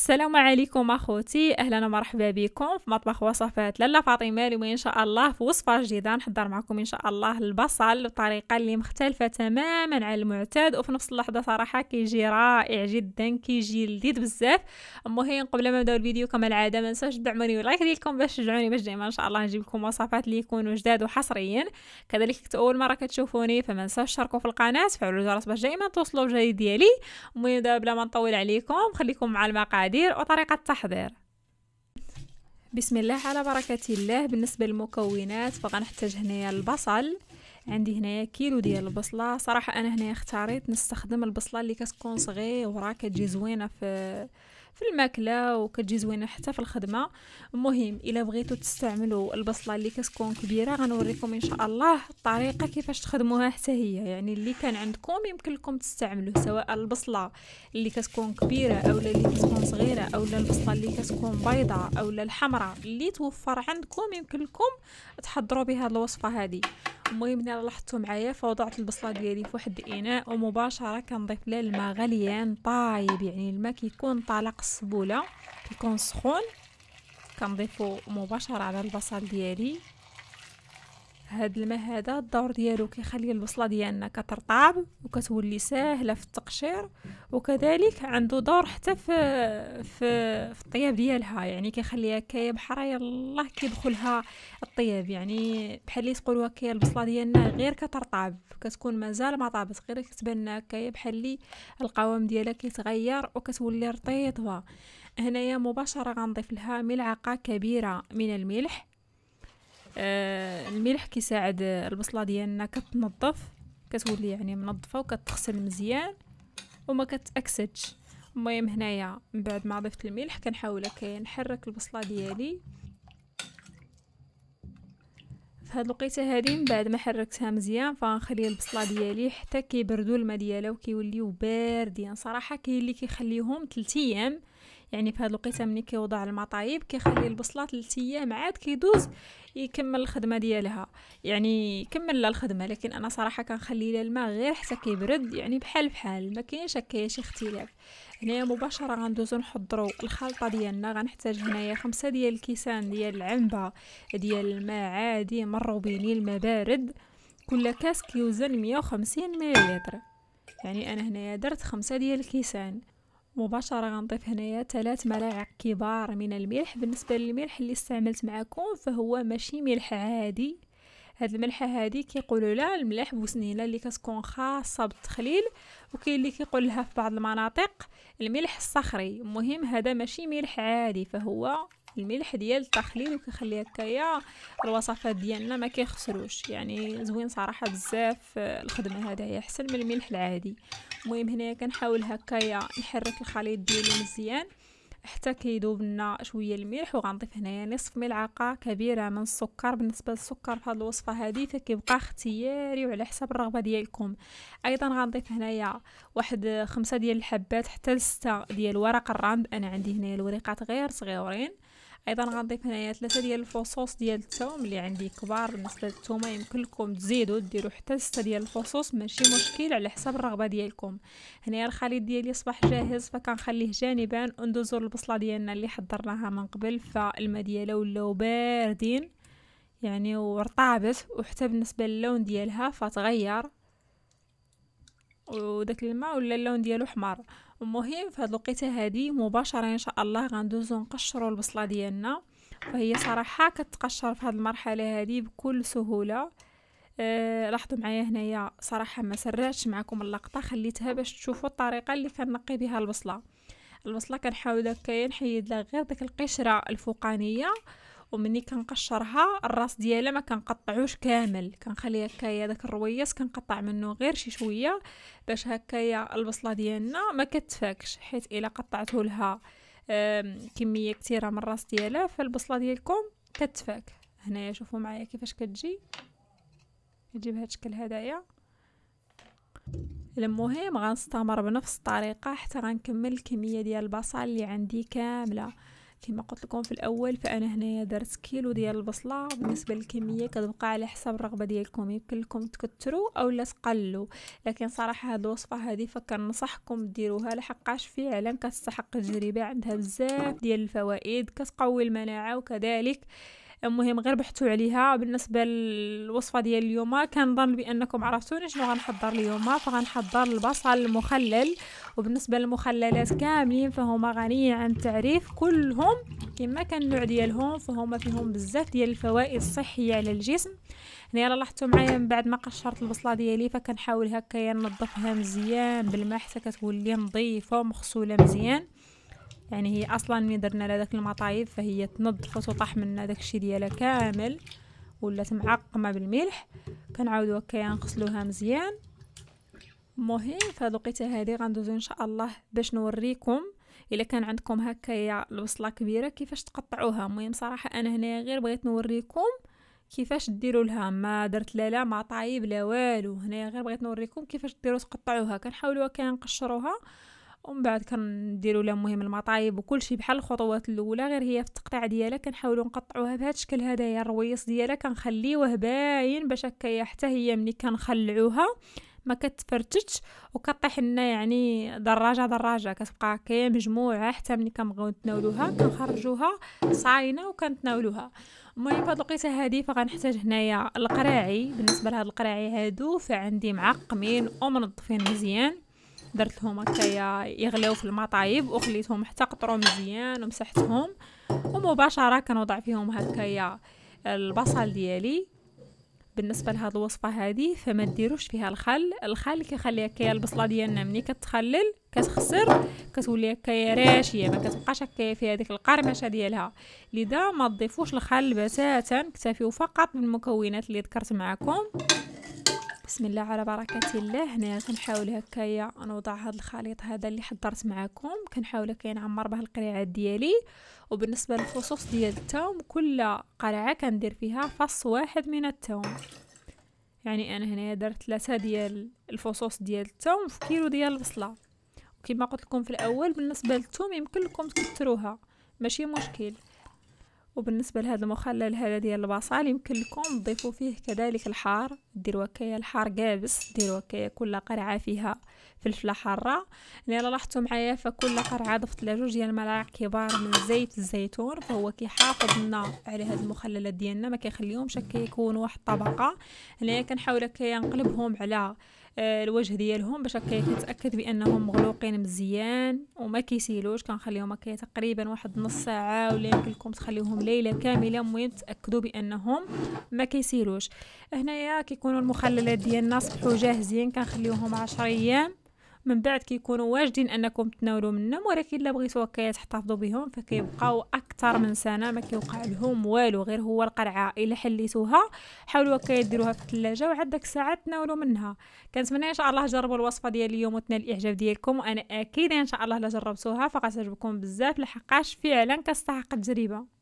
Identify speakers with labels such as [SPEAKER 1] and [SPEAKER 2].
[SPEAKER 1] السلام عليكم اخوتي اهلا ومرحبا بكم في مطبخ وصفات لاله فاطمه اليوم ان شاء الله في وصفه جديده نحضر معكم ان شاء الله البصل بطريقه اللي مختلفه تماما عن المعتاد وفي نفس اللحظه صراحه كيجي رائع جدا كيجي لذيذ بزاف المهم قبل ما نبداو الفيديو كما العاده ما ننساوش تدعموني واللايك ديالكم باش تشجعوني باش ديما ان شاء الله نجيب لكم وصفات اللي يكونوا جداد وحصريا كذلك اول مره كتشوفوني فما نساوش تشاركوا في القناه تفعلوا الجرس باش دائما توصلوا الجديد ديالي المهم بلا ما نطول عليكم خليكم مع المقاد التحضير وطريقة التحضير بسم الله على بركة الله بالنسبة للمكونات فغنحتاج هنايا البصل عندي هنايا كيلو ديال البصلة صراحة أنا هنايا اختاريت نستخدم البصلة اللي كتكون صغيرة كتجي زوينة في في الماكله وكتجي زوينه حتى في الخدمه مهم الا بغيتو تستعملوا البصله اللي كتكون كبيره غنوريكم ان شاء الله الطريقه كيفاش تخدموها حتى هي يعني اللي كان عندكم يمكن لكم تستعملوه سواء البصله اللي كتكون كبيره او اللي كتكون صغيره او البصله اللي كتكون بيضاء او الحمراء اللي توفر عندكم يمكن لكم تحضروا بها الوصفه هذه المهم هنا لاحظتوا معايا فوضعت البصله ديالي في واحد الاناء ومباشره كنضيف لها الماء غليان طايب يعني الماء كيكون طالق السبوله كيكون سخون كنضيفو مباشره على البصل ديالي هاد الماء هذا الدور ديالو كيخلي البصله ديالنا كترطاب وكتولي ساهله في التقشير وكذلك عنده دور حتى في في, في الطياب ديالها يعني كيخليها كاية بحال يلاه كيدخلها الطياب يعني بحال اللي تقولوا كي البصله ديالنا غير كترطاب كتكون مازال ما طابت غير كتبان كي بحال اللي القوام ديالها كيتغير وكتولي رطيبه هنايا مباشره غنضيف لها ملعقه كبيره من الملح آه، الملح كيساعد البصله ديالنا كتنظف كتولي يعني منظفه وكتغسل مزيان وما كتاكسدش المهم هنايا من بعد ما ضفت الملح كنحاول كنحرك نحرك البصله ديالي في هاد الوقيته هادي من بعد ما حركتها مزيان فغنخلي البصله ديالي حتى كيبردوا الماء ديالها وكيوليو باردين صراحه كاين اللي كيخليهم 3 ايام يعني في هاد الوقيته ملي كيوضع المطايب كيخلي البصلات ثلاث ايام عاد كيدوز يكمل الخدمه ديالها يعني كمل لها الخدمه لكن انا صراحه كنخلي لها الماء غير حتى كيبرد يعني بحال بحال ما كاينش هكا شي اختلاف هنايا مباشره غندوزو نحضروا الخلطه ديالنا غنحتاج هنايا خمسة ديال الكيسان ديال العنبه ديال الماء عادي مروبيني الماء بارد كل كاس كيوزن 150 ملل يعني انا هنايا درت خمسة ديال الكيسان مباشرة غنضيف هنايا ثلاث ملاعق كبار من الملح بالنسبة للملح اللي استعملت معكم فهو ماشي ملح عادي هاد الملحة هادي كيقولوا لها الملاح بوسنينة اللي كتكون خاصة بالتخليل وكاين اللي كيقول لها في بعض المناطق الملح الصخري المهم هذا ماشي ملح عادي فهو الملح ديال التخليل وكيخلي هكايا الوصفات ديالنا ما كيخسروش يعني زوين صراحه بزاف آه، الخدمه هذا هي احسن من الملح العادي المهم هنايا كنحاول هكايا نحرك الخليط ديالي مزيان حتى كيذوب لنا شويه الملح وغنضيف هنايا نصف ملعقه كبيره من السكر بالنسبه للسكر في هذه الوصفه هذه فكيبقى اختياري وعلى حسب الرغبه ديالكم ايضا غنضيف هنايا واحد خمسة ديال الحبات حتى لستة ديال ورق الراند انا عندي هنايا الوريقات غير صغيورين ايضا غنضيف هنايا ثلاثه ديال الفصوص ديال الثوم اللي عندي كبار بالنسبه للثومه يمكن لكم تزيدوا ديروا حتى سته ديال الفصوص ماشي مشكل على حسب الرغبه ديالكم هنايا الخليط ديالي اصبح جاهز فكنخليه جانبا وندوزو البصله ديالنا اللي حضرناها من قبل فالما ديالها ولاو باردين يعني ورطابت وحتى بالنسبه للون ديالها فتغير وداك الماء ولا اللون ديالو حمر المهم في هذه الوقيته هادي مباشره ان شاء الله غندوزو نقشروا البصله ديالنا فهي صراحه كتقشر في هذه المرحله هادي بكل سهوله أه لاحظوا معايا هنايا صراحه ما سرعتش معكم اللقطه خليتها باش تشوفوا الطريقه اللي كنقي بها البصله البصله كنحاول هكايا نحيد لها غير داك القشره الفوقانيه ومني كنقشرها الراس ديالها ما كنقطعوش كامل كنخلي هكايا داك الرويس كنقطع منه غير شي شويه باش هكايا البصله ديالنا ما كتفاكش حيت الا قطعته لها كميه كثيره من الراس ديالها فالبصله ديالكم كتفاك هنايا شوفوا معايا كيفاش كتجي كتجي بهذا الشكل هدايا المهم غنستمر بنفس الطريقه حتى غنكمل الكميه ديال البصل اللي عندي كامله كما قلت لكم في الاول فانا هنايا درت كيلو ديال البصله بالنسبه للكميه كتبقى على حسب الرغبه ديالكم يمكن لكم تكثروا او لا لكن صراحه هاد الوصفه هذه فكنصحكم ديروها لحقاش فعلا كتستحق التجربه عندها بزاف ديال الفوائد كتقوي المناعه وكذلك المهم غير بحثوا عليها بالنسبه للوصفه ديال اليوم كنظن بانكم عرفتوني شنو غنحضر اليوم فغنحضر البصل المخلل وبالنسبه للمخللات كاملين فهما غنيين عن التعريف كلهم كما كان النوع ديالهم فهما فيهم بزاف ديال الفوائد الصحيه على الجسم هنا لاحظتوا معايا من بعد ما قشرت البصله ديالي فكنحاول هكايا يعني ننظفها مزيان بالماء حتى كتولي نظيفه ومغسوله مزيان يعني هي اصلا ملي درنا على داك المطايب فهي تنظفت وطاح منا داك الشيء ديالها كامل ولات معقمه بالملح كنعاودو هكايا نغسلوها مزيان المهم فهاد الوقيته هادي غندوزو ان شاء الله باش نوريكم الا كان عندكم هكايا البصله كبيره كيفاش تقطعوها المهم صراحه انا هنايا غير بغيت نوريكم كيفاش ديروا لها ما درت لا لا ما طايب لا والو هنايا غير بغيت نوريكم كيفاش ديروا تقطعوها كنحاولوا كنقشروها نقشروها ومن بعد كنديروا لها المهم المطايب وكل شيء بحال الخطوات الاولى غير هي في التقطيع ديالها كنحاولوا نقطعوها بهذا الشكل هذايا الرويص ديالها كنخليوه باين باش هكايا حتى هي ملي كنخلعوها ما كتفرتش وكطيح لنا يعني دراجه دراجه كتبقى هكايا مجموعه حتى ملي كنبغيو نتناولوها كنخرجوها صاينه وكنتناولوها المهم هاد الوقيته هادي فغنحتاج هنايا القراعي بالنسبه لهاد القراعي هادو فعندي معقمين ومنظفين مزيان درت لهم هكايا يغليو في المطايب وخليتهم حتى قطرو مزيان ومسحتهم ومباشره كنوضع فيهم هكايا البصل ديالي بالنسبه لهاد الوصفه هذه فما ديروش فيها الخل الخل كيخلي هكايا البصله ديالنا ملي كتخلل كتخسر كتولي هكايا راشيه ما كتبقاش هكايا فيها هذيك القرمشه ديالها لذا ما تضيفوش الخل بتاتا اكتفيو فقط بالمكونات اللي ذكرت معكم بسم الله على بركه الله هنايا كنحاول هكايا نوضع هذا الخليط هذا اللي حضرت معكم كنحاول هكايا نعمر به القريعات ديالي وبالنسبه للفصوص ديال التوم كل قرعه كندير فيها فص واحد من التوم يعني انا هنايا درت ثلاثه ديال الفصوص ديال التوم في كيلو ديال البصله وكما قلت لكم في الاول بالنسبه للتوم يمكن لكم تكتروها ماشي مشكل وبالنسبة لهذا المخلل هذا ديال البصل يمكن لكم تضيفوا فيه كذلك الحار ديروا هكايا الحار قابس ديروا هكايا كل قرعة فيها فلفلة حارة اللي لاحظتوا معايا فكل قرعة ضفت لها جوج ديال الملاعق كبار من زيت الزيتون فهو كيحافظ لنا على هاد المخللات ديالنا ما كيخليهمش هكا واحد الطبقة هنايا كنحاول هكايا نقلبهم على آه، الوجه ديالهم باش هكا كنتاكد بانهم مغلوقين مزيان وما كيسيلوش كنخليهم هكا تقريبا واحد نص ساعه ولا يمكن لكم تخليوهم ليله كامله المهم تاكدوا بانهم ما كيسيلوش هنايا كيكونوا المخللات ديالنا صبحوا جاهزين كنخليوهم 10 ايام من بعد كيكونوا واجدين انكم تناولوا منهم ولكن الا بغيتوا هكايا تحتفظوا بهم فكيبقاو اكثر من سنه ما كيوقع لهم والو غير هو القرعه الا حليتوها حاولوا هكايا ديروها في الثلاجه وعاد داك الساعه تناولوا منها كنتمنى ان شاء الله تجربوا الوصفه ديال اليوم وتنال الاعجاب ديالكم وانا اكيد ان شاء الله لا جربتوها فغتعجبكم بزاف لحقاش فعلا كتستحق التجربه